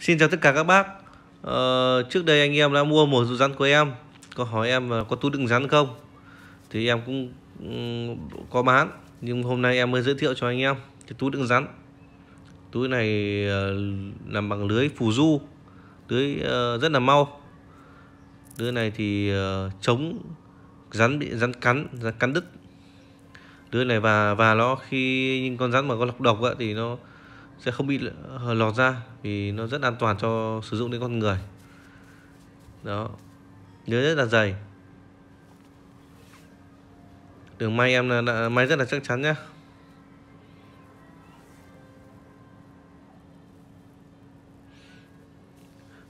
Xin chào tất cả các bác ờ, Trước đây anh em đã mua một rùa rắn của em Có hỏi em có túi đựng rắn không Thì em cũng ừ, có bán Nhưng hôm nay em mới giới thiệu cho anh em Cái túi đựng rắn Túi này làm ờ, bằng lưới phù du Lưới ờ, rất là mau Lưới này thì ờ, chống rắn bị rắn cắn rắn cắn đứt lưới này và và nó khi những con rắn mà có lọc độc ấy, thì nó sẽ không bị ờ, lọt ra vì nó rất an toàn cho sử dụng đến con người đó nhớ rất là dày đường may em là, là may rất là chắc chắn nhé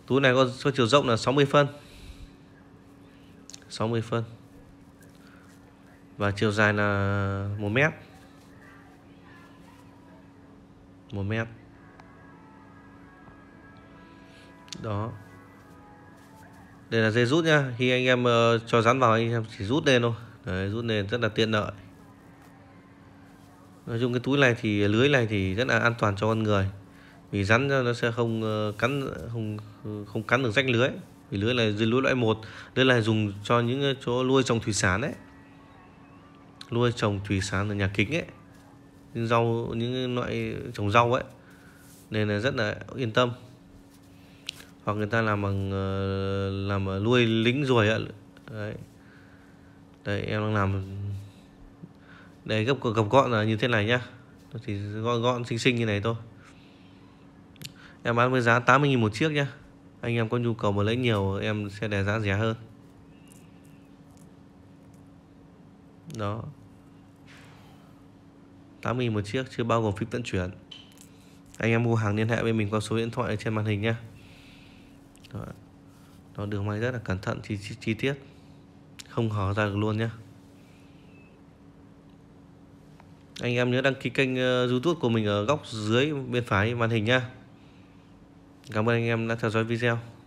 túi này có, có chiều rộng là 60 phân 60 phân và chiều dài là 1 mét một mét đó đây là dây rút nhá khi anh em uh, cho rắn vào anh em chỉ rút lên thôi Đấy, rút lên rất là tiện lợi nói chung cái túi này thì lưới này thì rất là an toàn cho con người vì rắn nó sẽ không uh, cắn không không cắn được rách lưới vì lưới này lưới loại một đây là dùng cho những chỗ nuôi trồng thủy sản đấy nuôi trồng thủy sản ở nhà kính ấy những rau những loại trồng rau ấy nên là rất là yên tâm hoặc người ta làm bằng ờ, làm nuôi lính ruồi ạ đấy đấy em đang làm đây gấp gập gọn là như thế này nhá thì gọn gọn xinh xinh như này thôi em bán với giá 80.000 một chiếc nhá anh em có nhu cầu mà lấy nhiều em sẽ để giá rẻ hơn đó 8.000 một chiếc chưa bao gồm phí vận chuyển anh em mua hàng liên hệ với mình qua số điện thoại trên màn hình nhé đó. đó đường may rất là cẩn thận chi, chi, chi tiết không hở ra được luôn nhé anh em nhớ đăng ký kênh ờ, youtube của mình ở góc dưới bên phải màn hình nhé cảm ơn anh em đã theo dõi video